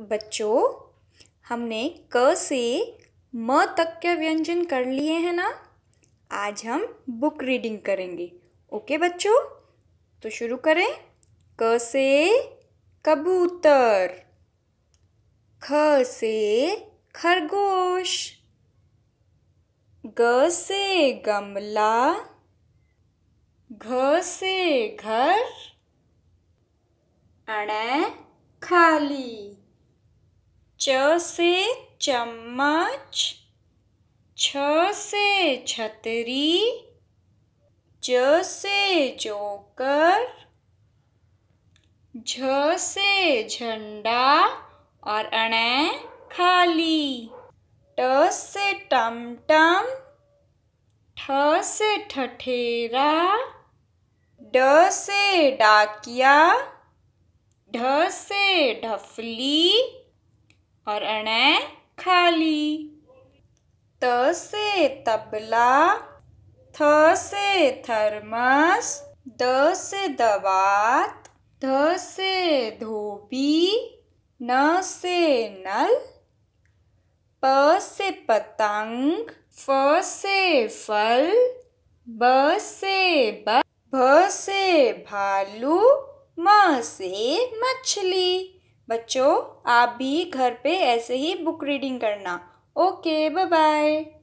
बच्चों हमने क से म तक के व्यंजन कर लिए हैं ना आज हम बुक रीडिंग करेंगे ओके बच्चों तो शुरू करें क से कबूतर ख से खरगोश ग से गमला घ से घर अण खाली च से चम्मच छ से छतरी ज से जोकर झ से झंडा और अण खाली ट से टमटम ठ से ठठेरा ड से डाकिया ढ से ढफली और अण खाली त से तबला थ से थर्मस द से दवात ध से धोबी न से नल प से पतंग फ से फल ब से ब भ से भालू म से मछली बच्चों आप भी घर पे ऐसे ही बुक रीडिंग करना ओके बाय बाय